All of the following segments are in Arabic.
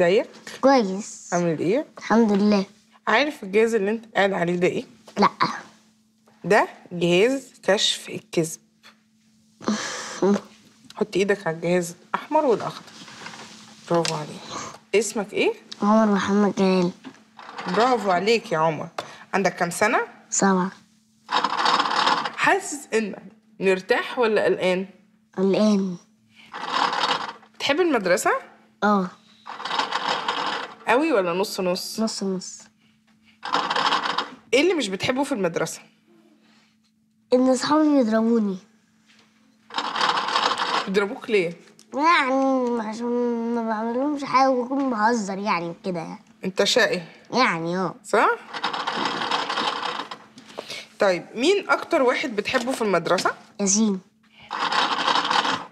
ازيك؟ كويس عامل ايه؟ الحمد لله عارف الجهاز اللي انت قاعد عليه ده ايه؟ لا ده جهاز كشف الكذب حط ايدك على الجهاز الاحمر والاخضر برافو عليك اسمك ايه؟ عمر محمد جلال برافو عليك يا عمر عندك كام سنة؟ سبعة حاسس انك مرتاح ولا قلقان؟ قلقان تحب المدرسة؟ اه قوي ولا نص نص نص نص ايه اللي مش بتحبه في المدرسه ان اصحابي بيضربوني بيضربوك ليه يعني عشان ما بعملهمش حاجه وبكون بهزر يعني كده يعني انت شقي يعني اه صح طيب مين اكتر واحد بتحبه في المدرسه ياسين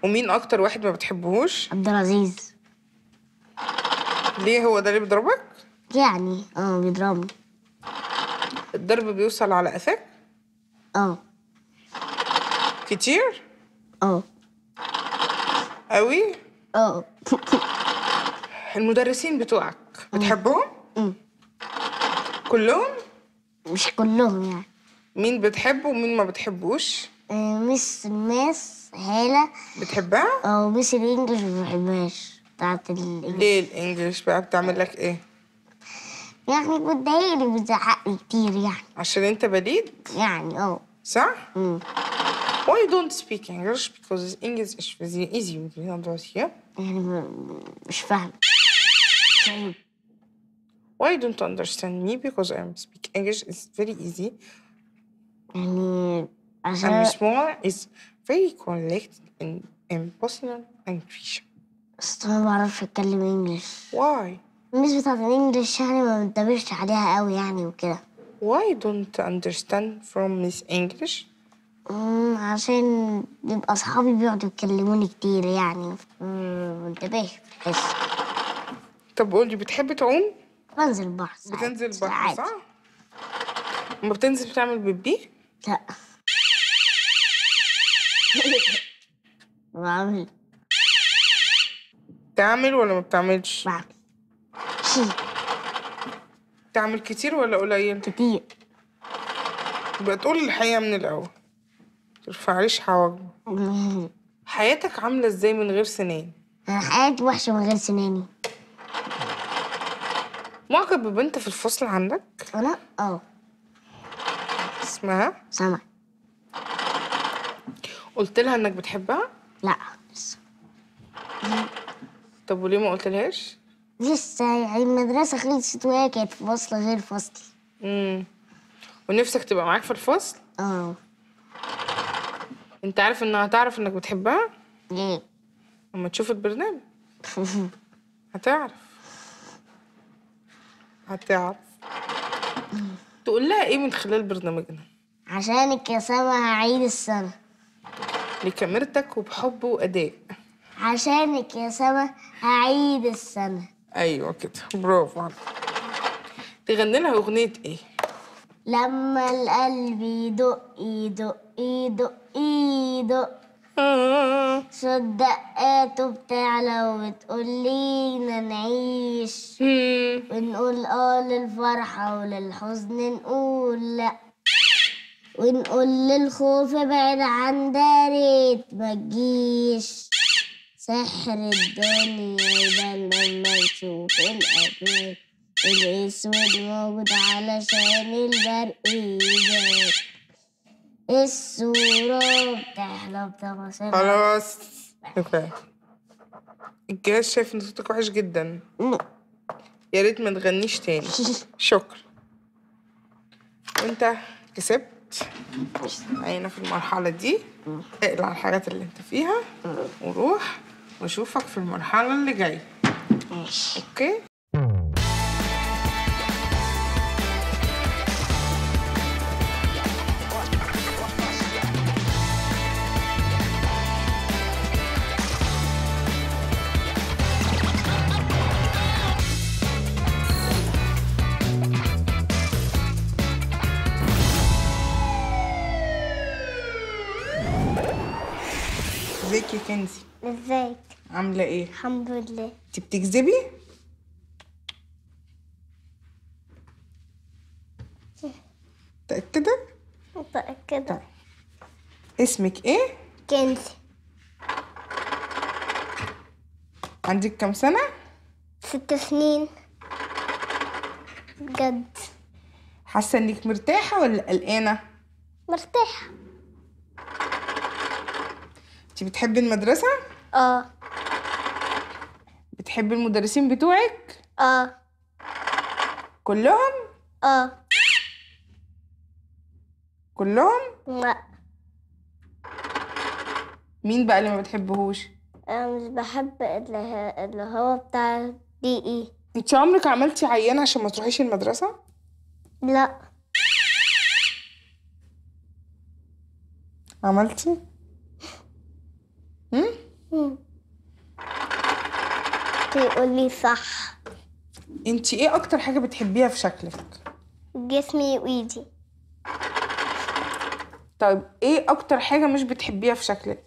ومين اكتر واحد ما بتحبهوش عبد العزيز ليه هو ده اللي بيضربك؟ يعني اه بيضربني الضرب بيوصل على قفاك؟ اه كتير؟ اه قوي؟ اه المدرسين بتوعك اه. بتحبهم؟ امم كلهم؟ مش كلهم يعني مين بتحبه ومين ما بتحبوش؟ آه، مس ماس هالة بتحبها؟ اه مس الانجليش ما بحبهاش بتاعت الانجليش ليه الانجليش بقى بتعمل لك ايه؟ يعني بتضايقني وبتزعق لي كتير يعني عشان انت بليد؟ يعني اه صح؟ امم Why you don't speak English? Because English is very easy with me and here. يعني مش فاهم. Why you don't understand me? Because I speak English is very easy. يعني عشان I'm small is very collected in in Bosnian بس ما بعرفش اتكلم انجلش واي الناس بتاعت الانجلش يعني ما بنتبهش عليها قوي يعني وكده why don't understand from Miss English عشان يبقى اصحابي بيقعدوا يتكلموني كتير يعني ما بنتبهش بس طب قولي بتحب تعوم بنزل البحر ساعات بتنزل البحر صح اما بتنزل بتعمل بيبي لا بتعمل ولا ما بتعملش؟ بعمل بتعمل كتير ولا قليل؟ كتير يبقى تقول الحقيقة من الأول مترفعليش حواجبك حياتك عاملة ازاي من غير سنان؟ أنا حياتي وحشة من غير سناني معجب ببنت في الفصل عندك؟ أنا؟ أه اسمها؟ سما قلت لها إنك بتحبها؟ لأ لسه طب وليه ما قلتلهاش؟ لسه يعني المدرسة خلصت وهي كانت في فصل غير فصلي امم ونفسك تبقى معاك في الفصل؟ اه انت عارف انها هتعرف انك بتحبها؟ ليه؟ اما تشوف البرنامج هتعرف هتعرف تقول لها ايه من خلال برنامجنا؟ عشانك يا سما هعيد السنة لكاميرتك وبحب وأداء عشانك يا سما هعيد السنة أيوة كده برافو عليك تغني لها أغنية إيه؟ لما القلب يدق يدق يدق يدق آه. شو دقاته بتعلى وبتقول لينا نعيش ونقول اه للفرحة وللحزن نقول لأ ونقول للخوف بعد عن داريت ما تجيش سحر الدنيا يبان لما يشوف الأبيض الأسود موجود علشان البرق يبان الصورة بتحلى بتفاصيل خلاص الجهاز شايف ان صوتك وحش جدا يا ريت ما تغنيش تاني شكرا وانت كسبت عينا في المرحلة دي اقلع الحاجات اللي انت فيها وروح واشوفك في المرحله اللي جايه اوكي ازيك يا كنزي ازيك عامله ايه الحمد لله انت بتكذبي متاكده متاكده طيب. اسمك ايه كنزي عندك كام سنه ست سنين بجد حاسه انك مرتاحه ولا قلقانه مرتاحه انت بتحبي المدرسة؟ اه بتحبي المدرسين بتوعك؟ اه كلهم؟ اه كلهم؟ لا مين بقى اللي ما بتحبهوش؟ انا مش بحب اللي, هو بتاع دي اي انت عمرك عملتي عيانه عشان ما تروحيش المدرسة؟ لا عملتي؟ قولي صح انت ايه اكتر حاجه بتحبيها في شكلك جسمي وايدي طيب ايه اكتر حاجه مش بتحبيها في شكلك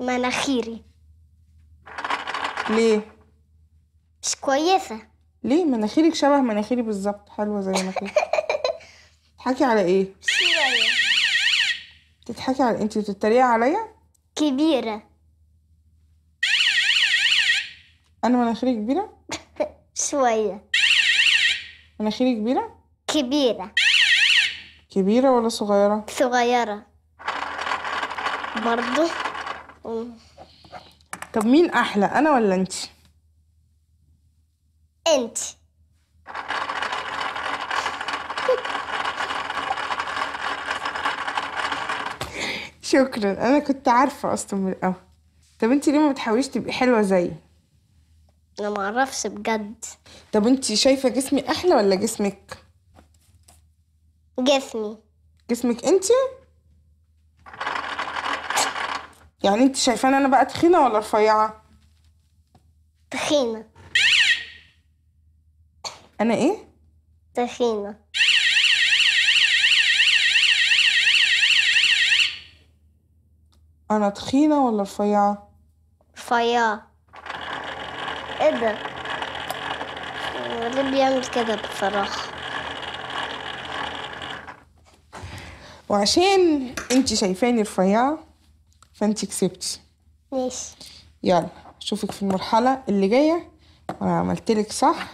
مناخيري ليه مش كويسه ليه مناخيرك شبه مناخيري بالظبط حلوه زي ما كده تضحكي على ايه بتضحكي على انت بتتريقي عليا كبيره انا مناخيري كبيره شويه مناخيري كبيره كبيره كبيره ولا صغيره صغيره برضه طب مين احلى انا ولا انت انت شكرا انا كنت عارفه اصلا من الاول طب انت ليه ما بتحاوليش تبقي حلوه زيي انا ما اعرفش بجد طب انت شايفه جسمي احلى ولا جسمك جسمي جسمك انت يعني انت شايفاني انا بقى تخينه ولا رفيعه تخينه انا ايه تخينه انا تخينه ولا رفيعه رفيعه ايه ده ليه بيعمل كده بصراحة وعشان انت شايفاني رفيعة فانت كسبتي ماشي يلا اشوفك في المرحلة اللي جاية وانا عملتلك صح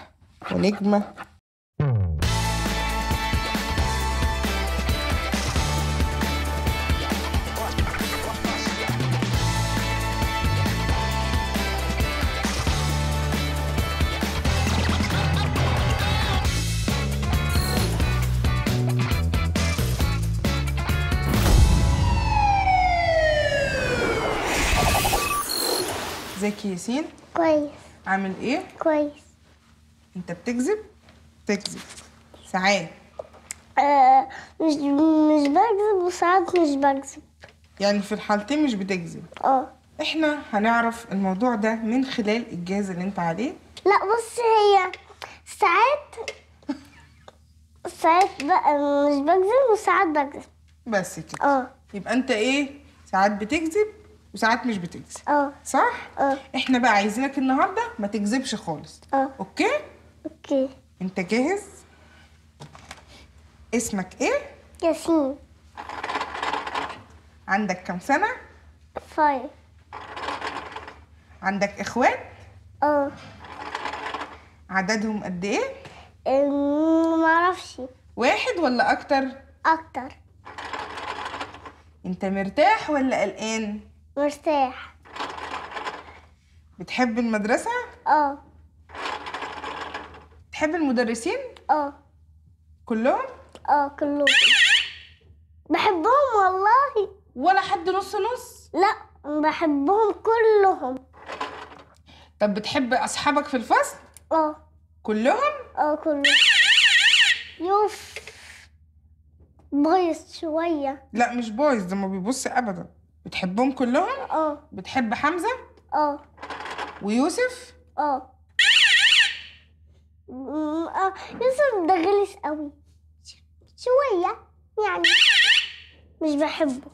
ونجمة ياسين كويس عامل ايه كويس انت بتكذب بتكذب ساعات آه مش مش بكذب وساعات مش بكذب يعني في الحالتين مش بتكذب اه احنا هنعرف الموضوع ده من خلال الجهاز اللي انت عليه لا بص هي ساعات ساعات بقى مش بكذب وساعات بكذب بس كده اه يبقى انت ايه ساعات بتكذب وساعات مش بتكذب اه صح اه احنا بقى عايزينك النهارده ما تكذبش خالص اه اوكي اوكي انت جاهز اسمك ايه ياسين عندك كام سنه فايف عندك اخوات اه عددهم قد ايه ما اعرفش واحد ولا اكتر اكتر انت مرتاح ولا قلقان مرتاح بتحب المدرسة؟ اه بتحب المدرسين؟ اه كلهم؟ اه كلهم بحبهم والله ولا حد نص نص؟ لا بحبهم كلهم طب بتحب أصحابك في الفصل؟ اه كلهم؟ اه كلهم يوف بايظ شوية لا مش بايظ ده ما بيبص أبدا بتحبهم كلهم؟ اه بتحب حمزة؟ اه ويوسف؟ اه اه يوسف ده غلس قوي شوية يعني مش بحبه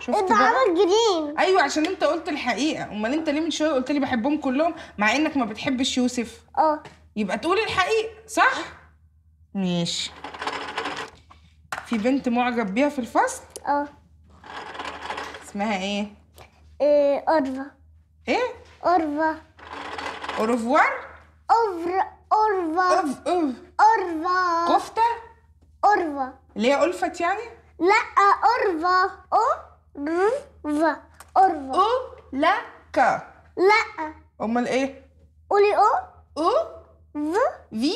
شفت بقى؟ عامل جرين ايوه عشان انت قلت الحقيقه امال انت ليه من شويه قلت لي بحبهم كلهم مع انك ما بتحبش يوسف اه يبقى تقول الحقيقه صح ماشي في بنت معجب بيها في الفصل اه اسمها ايه؟ ايه اورفا ايه؟ اورفا اورفوار؟ اوفر اورفا اوف اوف اورفا كفتة؟ اورفا اللي هي ألفت يعني؟ لا اورفا اورفا اورفا او لا كا لا امال ايه؟ قولي او او ف في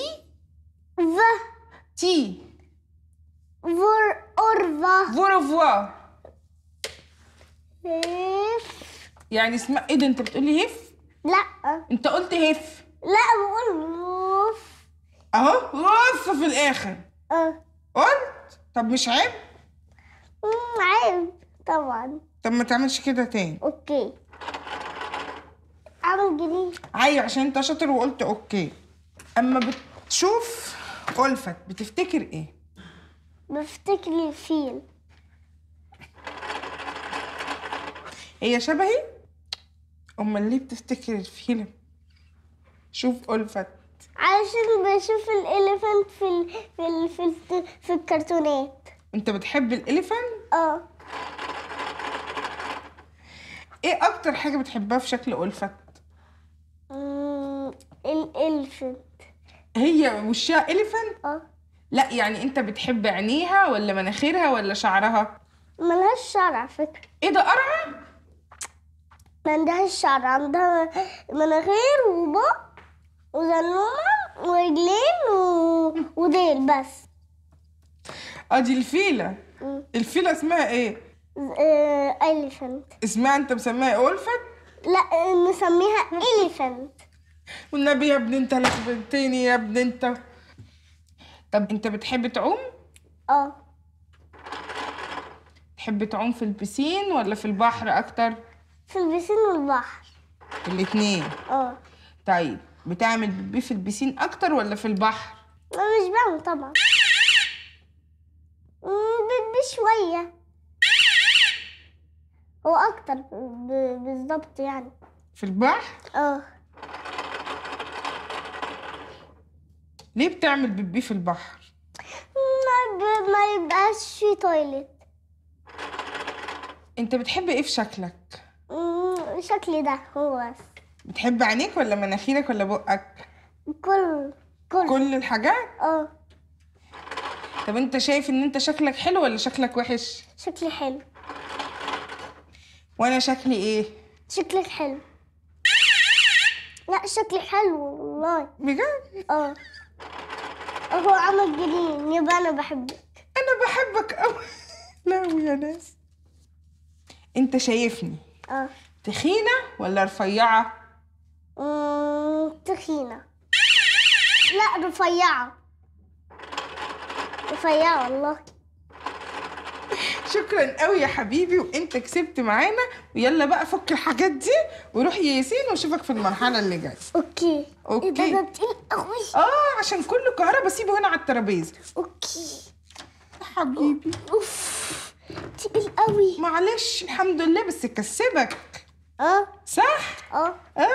ف تي فور اورفا فور هف يعني اسمع ايه ده انت بتقولي هيف؟ لا انت قلت هيف لا بقول روف اهو روف في الاخر اه قلت طب مش عيب عيب طبعا طب ما تعملش كده تاني اوكي اعمل ليه عيب عشان انت شاطر وقلت اوكي اما بتشوف ألفت بتفتكر ايه بفتكر الفيل هي شبهي امال ليه بتفتكر الفيلم شوف ألفت علشان بشوف الإليفنت في الـ في الـ في, الـ في الكرتونات انت بتحب الإليفنت اه ايه اكتر حاجه بتحبها في شكل ألفت الالفنت هي وشها إليفنت اه لا يعني انت بتحب عينيها ولا مناخيرها ولا شعرها ملهاش شعر على فكره ايه ده قرعه عندها الشعر عندها مناخير وبق وزنومة ورجلين و... وديل بس ادي آه، الفيلة الفيلة اسمها ايه؟ اليفنت آه، اسمها انت مسميها اولفنت؟ لا نسميها اليفنت والنبي يا ابني انت لخبطتني يا ابني انت طب انت بتحب تعوم؟ اه تحب تعوم في البسين ولا في البحر اكتر؟ في البسين والبحر الاتنين اه طيب بتعمل بيبي في البسين اكتر ولا في البحر؟ ما مش بعمل طبعا بيبي شوية هو اكتر بالظبط يعني في البحر؟ اه ليه بتعمل بيبي في البحر؟ ما, ما يبقاش في تويلت انت بتحب ايه في شكلك؟ شكلي ده هو بتحب عينيك ولا مناخيرك ولا بقك كل كل كل الحاجات اه طب انت شايف ان انت شكلك حلو ولا شكلك وحش شكلي حلو وانا شكلي ايه شكلك حلو لا شكلي حلو والله بجد اه هو عمل جنين يبقى انا بحبك انا بحبك قوي لا يا ناس انت شايفني اه تخينة ولا رفيعة؟ تخينة لا رفيعة رفيعة والله شكرا قوي يا حبيبي وانت كسبت معانا ويلا بقى فك الحاجات دي وروح يا ياسين واشوفك في المرحله اللي جايه اوكي اوكي إيه ده تقيل اه عشان كله كهرباء سيبه هنا على الترابيزه اوكي يا حبيبي اوف تقيل قوي معلش الحمد لله بس كسبك 嗯。啥？嗯。嗯。